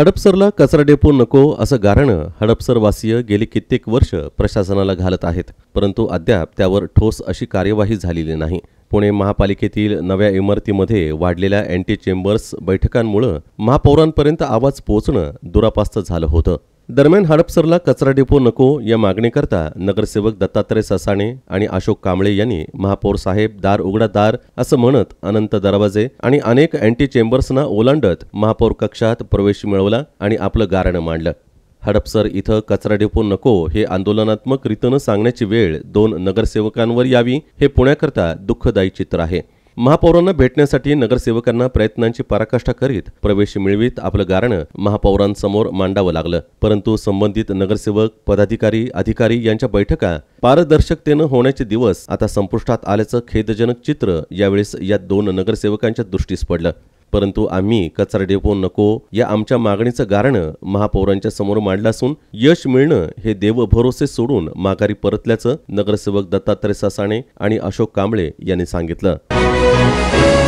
हडपसरला कचरा डेपो नको असं गारणं हडपसरवासीय गेली कित्येक वर्ष प्रशासनाला घालत आहेत परंतु अद्याप त्यावर ठोस अशी कार्यवाही झालेली नाही पुणे महापालिकेतील नव्या इमारतीमध्ये वाढलेल्या अँटी चेंबर्स बैठकांमुळं महापौरांपर्यंत आवाज पोचणं दुरापास्त झालं होतं दरम्यान हडपसरला कचरा डेपो नको या मागणीकरता नगरसेवक दत्तात्रय ससाणे आणि अशोक कांबळे यांनी महापौर साहेब दार उघडा दार असं म्हणत अनंत दरवाजे आणि अनेक अँटी चेंबर्सना ओलांडत महापौर कक्षात प्रवेश मिळवला आणि आपलं गारणं मांडलं हडपसर इथं कचरा डेपो नको हे आंदोलनात्मक रीतीनं सांगण्याची वेळ दोन नगरसेवकांवर यावी हे पुण्याकरता दुःखदायी चित्र आहे महापौरांना भेटण्यासाठी नगरसेवकांना प्रयत्नांची पराकाष्ठा करीत प्रवेश मिळवीत आपलं गारणं महापौरांसमोर मांडावं लागलं परंतु संबंधित नगरसेवक पदाधिकारी अधिकारी यांच्या बैठका पारदर्शकतेनं होण्याचे दिवस आता संपुष्टात आल्याचं खेदजनक चित्र यावेळेस या दोन नगरसेवकांच्या दृष्टीस पडलं परंतु आम्ही कचरा डेपो नको या आमच्या मागणीचं गारणं महापौरांच्या समोर मांडलं असून यश मिळणं हे देव भरोसे सोडून माघारी परतल्याचं नगरसेवक दत्तात्रय ससाणे आणि अशोक कांबळे यांनी सांगितलं Música